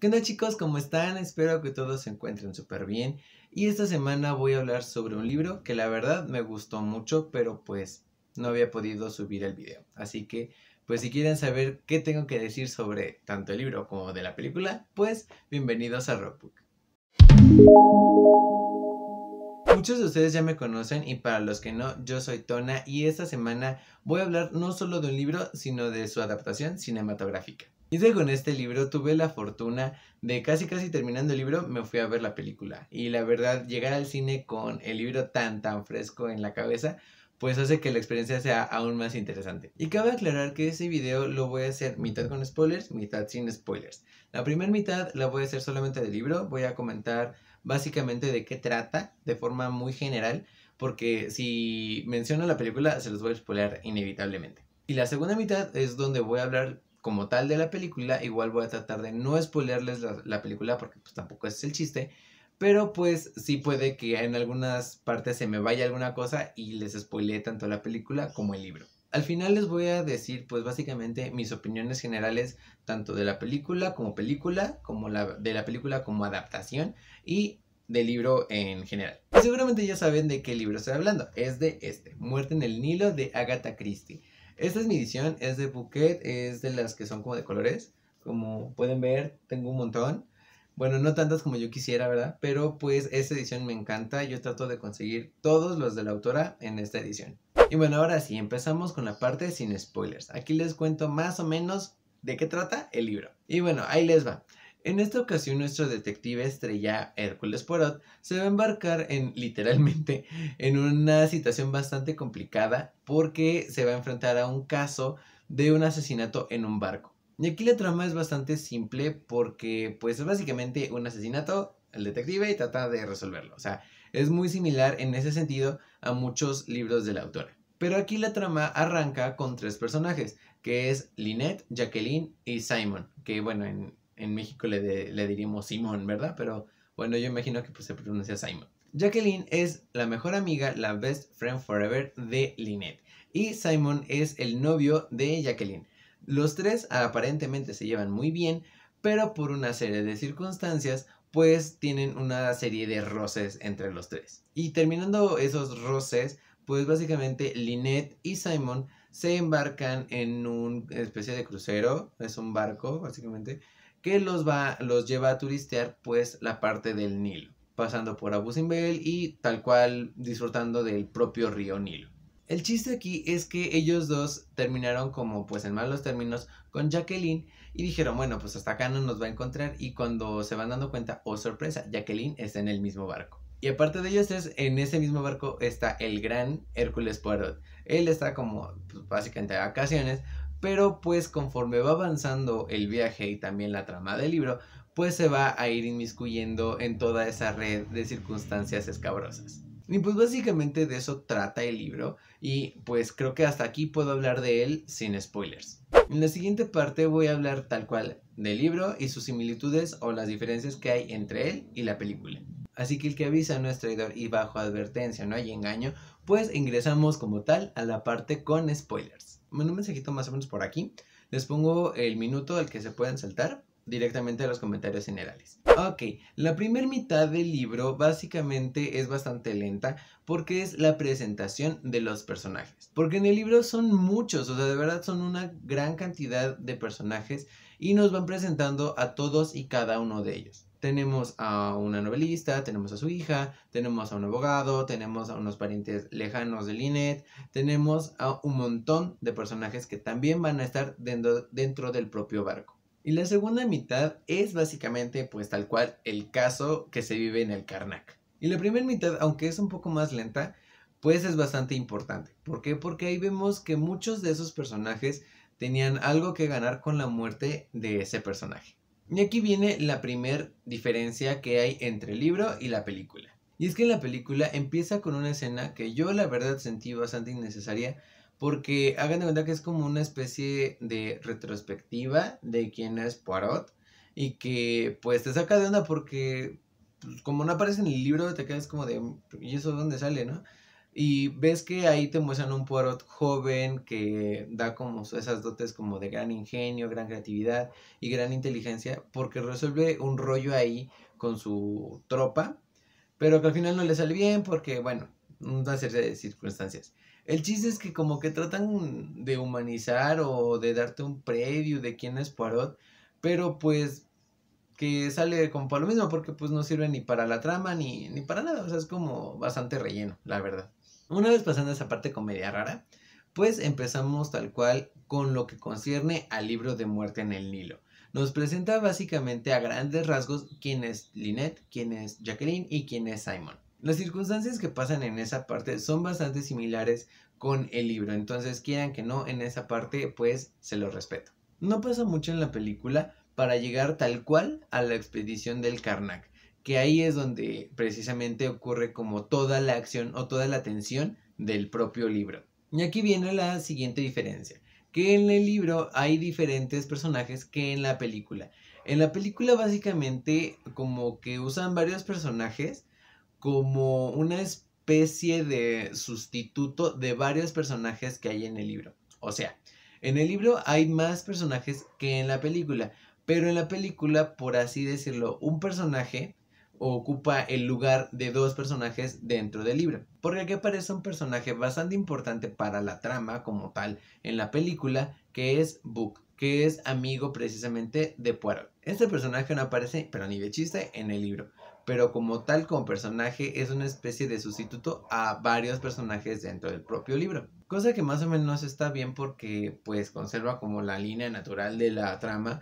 ¿Qué onda chicos? ¿Cómo están? Espero que todos se encuentren súper bien. Y esta semana voy a hablar sobre un libro que la verdad me gustó mucho, pero pues no había podido subir el video. Así que, pues si quieren saber qué tengo que decir sobre tanto el libro como de la película, pues bienvenidos a Rockbook. Muchos de ustedes ya me conocen y para los que no, yo soy Tona y esta semana voy a hablar no solo de un libro, sino de su adaptación cinematográfica. Y luego con este libro tuve la fortuna de casi casi terminando el libro me fui a ver la película. Y la verdad, llegar al cine con el libro tan tan fresco en la cabeza, pues hace que la experiencia sea aún más interesante. Y cabe aclarar que ese video lo voy a hacer mitad con spoilers, mitad sin spoilers. La primera mitad la voy a hacer solamente del libro, voy a comentar básicamente de qué trata de forma muy general, porque si menciono la película se los voy a spoiler inevitablemente. Y la segunda mitad es donde voy a hablar como tal de la película. Igual voy a tratar de no spoilerles la, película porque pues tampoco es el chiste. Pero pues sí puede que en algunas partes se me vaya alguna cosa y les spoilé tanto la película como el libro. Al final les voy a decir pues básicamente mis opiniones generales tanto de la película como película, como la, de la película como adaptación y del libro en general. seguramente ya saben de qué libro estoy hablando. Es de este, Muerte en el Nilo de Agatha Christie. Esta es mi edición, es de Bouquet, es de las que son como de colores. Como pueden ver, tengo un montón. Bueno, no tantas como yo quisiera, ¿verdad? Pero pues esta edición me encanta. Yo trato de conseguir todos los de la autora en esta edición. Y bueno, ahora sí, empezamos con la parte sin spoilers. Aquí les cuento más o menos de qué trata el libro. Y bueno, ahí les va. En esta ocasión, nuestro detective estrella Hércules Porot se va a embarcar en, literalmente, en una situación bastante complicada porque se va a enfrentar a un caso de un asesinato en un barco. Y aquí la trama es bastante simple porque, pues, es básicamente un asesinato, el detective y trata de resolverlo. O sea, es muy similar en ese sentido a muchos libros de la autora. Pero aquí la trama arranca con tres personajes, que es Lynette, Jacqueline y Simon, que bueno, en, en México le, diríamos Simón, ¿verdad? Pero bueno, yo imagino que pues, se pronuncia Simon. Jacqueline es la mejor amiga, la best friend forever de Lynette. Y Simon es el novio de Jacqueline. Los tres aparentemente se llevan muy bien, pero por una serie de circunstancias, pues tienen una serie de roces entre los tres. Y terminando esos roces, pues básicamente Lynette y Simon se embarcan en una especie de crucero, es un barco básicamente, que los, va, los lleva a turistear pues la parte del Nilo, pasando por Abu Simbel y tal cual disfrutando del propio río Nilo. El chiste aquí es que ellos dos terminaron como pues en malos términos con Jacqueline y dijeron, bueno, pues hasta acá no nos va a encontrar y cuando se van dando cuenta, oh sorpresa, Jacqueline está en el mismo barco. Y aparte de ellos tres, en ese mismo barco está el gran Hércules Poirot. Él está como pues, básicamente de vacaciones pero pues conforme va avanzando el viaje y también la trama del libro, pues se va a ir inmiscuyendo en toda esa red de circunstancias escabrosas. Y pues básicamente de eso trata el libro y pues creo que hasta aquí puedo hablar de él sin spoilers. En la siguiente parte voy a hablar tal cual del libro y sus similitudes o las diferencias que hay entre él y la película. Así que el que avisa no es traidor y bajo advertencia no hay engaño, pues ingresamos como tal a la parte con spoilers. Bueno, un mensajito más o menos por aquí. Les pongo el minuto al que se pueden saltar directamente a los comentarios generales. Ok, la primera mitad del libro básicamente es bastante lenta porque es la presentación de los personajes. Porque en el libro son muchos, o sea, de verdad son una gran cantidad de personajes y nos van presentando a todos y cada uno de ellos tenemos a una novelista, tenemos a su hija, tenemos a un abogado, tenemos a unos parientes lejanos de Linet, tenemos a un montón de personajes que también van a estar dentro, dentro, del propio barco. Y la segunda mitad es básicamente pues tal cual el caso que se vive en el Karnak. Y la primera mitad, aunque es un poco más lenta, pues es bastante importante. ¿Por qué? Porque ahí vemos que muchos de esos personajes tenían algo que ganar con la muerte de ese personaje. Y aquí viene la primer diferencia que hay entre el libro y la película. Y es que la película empieza con una escena que yo la verdad sentí bastante innecesaria porque hagan de cuenta que es como una especie de retrospectiva de quién es Poirot y que pues te saca de onda porque pues, como no aparece en el libro te quedas como de ¿y eso dónde sale, no? Y ves que ahí te muestran un Poirot joven que da como esas dotes como de gran ingenio, gran creatividad y gran inteligencia, porque resuelve un rollo ahí con su tropa, pero que al final no le sale bien porque, bueno, una serie de circunstancias. El chiste es que como que tratan de humanizar o de darte un preview de quién es Poirot, pero pues que sale como para lo mismo porque pues no sirve ni para la trama ni, ni para nada, o sea, es como bastante relleno, la verdad. Una vez pasando esa parte comedia rara, pues empezamos tal cual con lo que concierne al libro de muerte en el Nilo. Nos presenta básicamente a grandes rasgos quién es Lynette, quién es Jacqueline y quién es Simon. Las circunstancias que pasan en esa parte son bastante similares con el libro, entonces quieran que no, en esa parte pues se lo respeto. No pasa mucho en la película para llegar tal cual a la expedición del Karnak, que ahí es donde precisamente ocurre como toda la acción o toda la tensión del propio libro. Y aquí viene la siguiente diferencia, que en el libro hay diferentes personajes que en la película. En la película básicamente como que usan varios personajes como una especie de sustituto de varios personajes que hay en el libro. O sea, en el libro hay más personajes que en la película, pero en la película, por así decirlo, un personaje ocupa el lugar de dos personajes dentro del libro. Porque aquí aparece un personaje bastante importante para la trama como tal en la película, que es Book, que es amigo precisamente de Poirot. Este personaje no aparece, pero ni de chiste, en el libro. Pero como tal, como personaje, es una especie de sustituto a varios personajes dentro del propio libro. Cosa que más o menos está bien porque pues conserva como la línea natural de la trama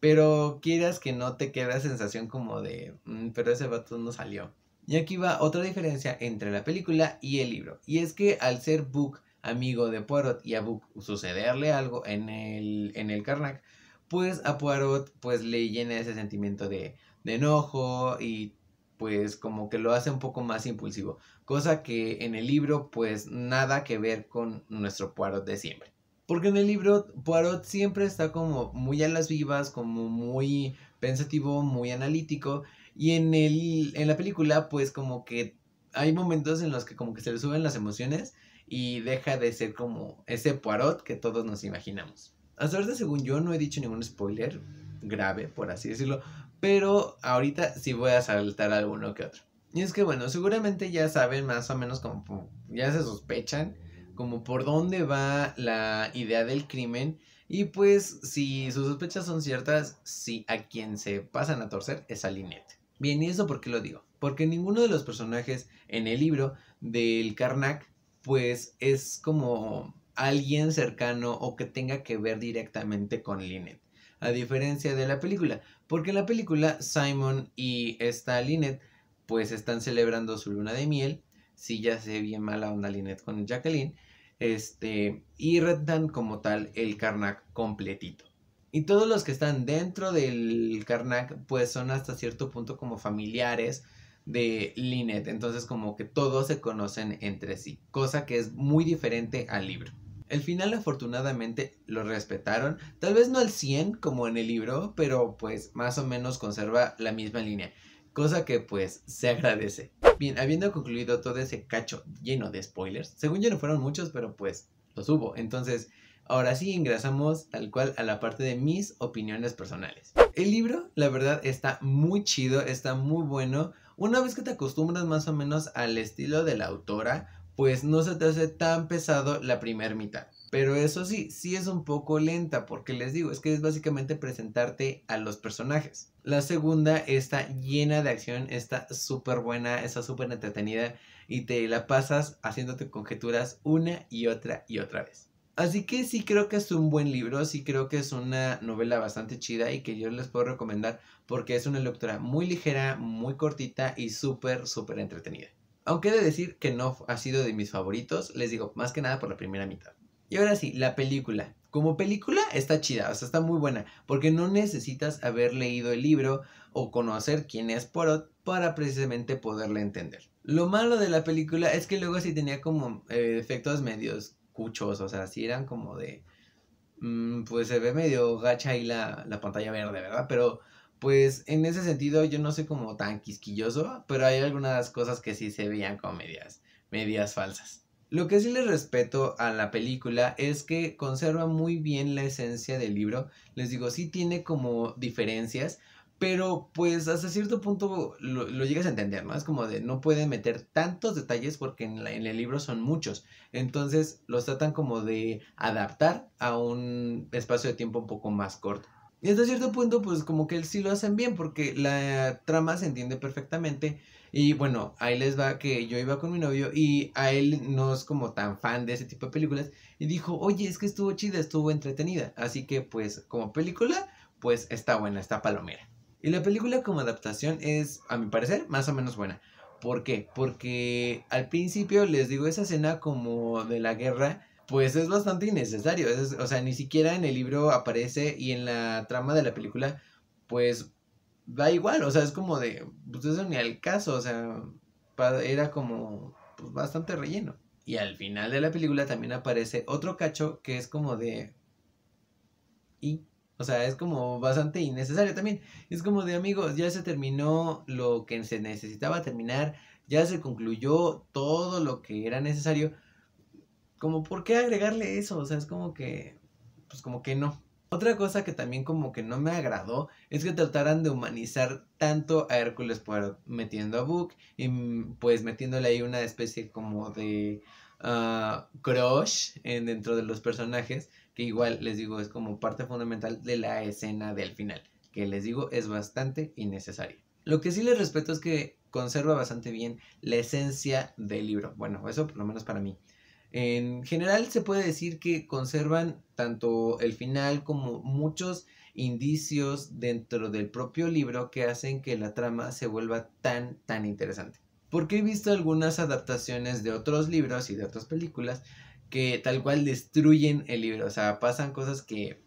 pero quieras que no te la sensación como de, mm, pero ese vato no salió. Y aquí va otra diferencia entre la película y el libro. Y es que al ser Book amigo de Poirot y a Book sucederle algo en el, en el Karnak, pues a Poirot pues le llena ese sentimiento de, de enojo y pues como que lo hace un poco más impulsivo. Cosa que en el libro pues nada que ver con nuestro Poirot de siempre. Porque en el libro Poirot siempre está como muy a las vivas, como muy pensativo, muy analítico. Y en, el, en la película, pues como que hay momentos en los que como que se le suben las emociones y deja de ser como ese Poirot que todos nos imaginamos. a suerte según yo, no he dicho ningún spoiler grave, por así decirlo, pero ahorita sí voy a saltar alguno que otro. Y es que bueno, seguramente ya saben más o menos como ya se sospechan como por dónde va la idea del crimen y pues si sus sospechas son ciertas, si a quien se pasan a torcer es a Lynette. Bien, ¿y eso por qué lo digo? Porque ninguno de los personajes en el libro del Karnak pues es como alguien cercano o que tenga que ver directamente con Lynette. A diferencia de la película, porque en la película Simon y esta Lynette pues están celebrando su luna de miel. Si ya ya sé bien mala onda Lynette con Jacqueline, este, y dan como tal el Karnak completito. Y todos los que están dentro del Karnak, pues son hasta cierto punto como familiares de Linet. Entonces, como que todos se conocen entre sí, cosa que es muy diferente al libro. El final afortunadamente lo respetaron, tal vez no al 100 como en el libro, pero pues más o menos conserva la misma línea cosa que pues se agradece. Bien, habiendo concluido todo ese cacho lleno de spoilers, según yo no fueron muchos, pero pues los hubo, entonces ahora sí ingresamos tal cual a la parte de mis opiniones personales. El libro, la verdad, está muy chido, está muy bueno. Una vez que te acostumbras más o menos al estilo de la autora, pues no se te hace tan pesado la primera mitad. Pero eso sí, sí es un poco lenta, porque les digo, es que es básicamente presentarte a los personajes. La segunda está llena de acción, está súper buena, está súper entretenida y te la pasas haciéndote conjeturas una y otra y otra vez. Así que sí creo que es un buen libro, sí creo que es una novela bastante chida y que yo les puedo recomendar porque es una lectura muy ligera, muy cortita y súper, súper entretenida. Aunque he de decir que no ha sido de mis favoritos, les digo, más que nada por la primera mitad. Y ahora sí, la película. Como película está chida, o sea, está muy buena, porque no necesitas haber leído el libro o conocer quién es Porot para precisamente poderla entender. Lo malo de la película es que luego sí tenía como eh, efectos medios cuchos, o sea, sí eran como de... Mm, pues se ve medio gacha ahí la, pantalla verde, ¿verdad? Pero pues en ese sentido yo no sé como tan quisquilloso, pero hay algunas cosas que sí se veían como medias, medias falsas. Lo que sí les respeto a la película es que conserva muy bien la esencia del libro. Les digo, sí tiene como diferencias, pero pues hasta cierto punto lo, llegas a entender, ¿no? Es como de no pueden meter tantos detalles porque en, en el libro son muchos. Entonces los tratan como de adaptar a un espacio de tiempo un poco más corto. Y hasta cierto punto, pues como que sí lo hacen bien, porque la trama se entiende perfectamente. Y bueno, ahí les va que yo iba con mi novio y a él no es como tan fan de ese tipo de películas. Y dijo, oye, es que estuvo chida, estuvo entretenida. Así que pues como película, pues está buena, está palomera. Y la película como adaptación es, a mi parecer, más o menos buena. ¿Por qué? Porque al principio les digo esa escena como de la guerra pues es bastante innecesario. o sea, ni siquiera en el libro aparece y en la trama de la película, pues da igual. O sea, es como de, pues eso ni al caso. O sea, era como pues, bastante relleno. Y al final de la película también aparece otro cacho que es como de... Y, o sea, es como bastante innecesario también. Es como de amigos, ya se terminó lo que se necesitaba terminar, ya se concluyó todo lo que era necesario como por qué agregarle eso, o sea, es como que, pues como que no. Otra cosa que también como que no me agradó es que trataran de humanizar tanto a Hércules por metiendo a Book y mm, pues metiéndole ahí una especie como de ah, crush en, dentro de los personajes que igual les digo es como parte fundamental de la escena del final que les digo es bastante innecesaria. Lo que sí les respeto es que conserva bastante bien la esencia del libro. Bueno, eso por lo menos para mí. En general se puede decir que conservan tanto el final como muchos indicios dentro del propio libro que hacen que la trama se vuelva tan, tan interesante. Porque he visto algunas adaptaciones de otros libros y de otras películas que tal cual destruyen el libro, o sea, pasan cosas que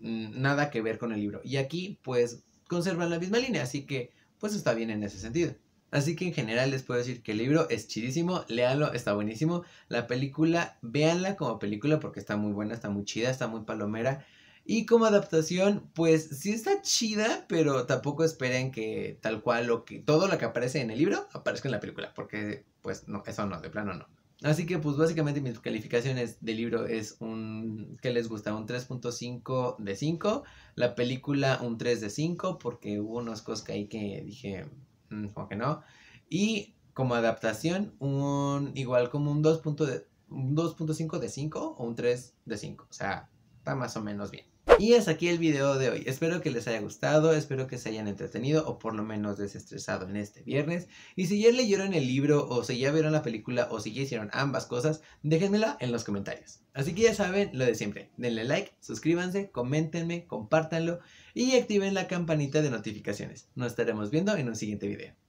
mm, nada que ver con el libro. Y aquí pues conservan la misma línea, así que pues está bien en ese sentido. Así que en general les puedo decir que el libro es chidísimo, léanlo, está buenísimo. La película, véanla como película porque está muy buena, está muy chida, está muy palomera. Y como adaptación, pues sí está chida, pero tampoco esperen que tal cual lo que todo lo que aparece en el libro aparezca en la película, porque pues no, eso no, de plano no. Así que pues básicamente mis calificaciones del libro es un que les gusta un 3.5 de 5, la película un 3 de 5 porque hubo unas cosas que ahí que dije Mm, no. Y como adaptación, un igual como un 2.5 de 5 o un 3 de 5. O sea, está más o menos bien. Y es aquí el video de hoy. Espero que les haya gustado, espero que se hayan entretenido o por lo menos desestresado en este viernes. Y si ya leyeron el libro o si ya vieron la película o si ya hicieron ambas cosas, déjenmela en los comentarios. Así que ya saben lo de siempre. Denle like, suscríbanse, coméntenme, compártanlo y activen la campanita de notificaciones. Nos estaremos viendo en un siguiente video.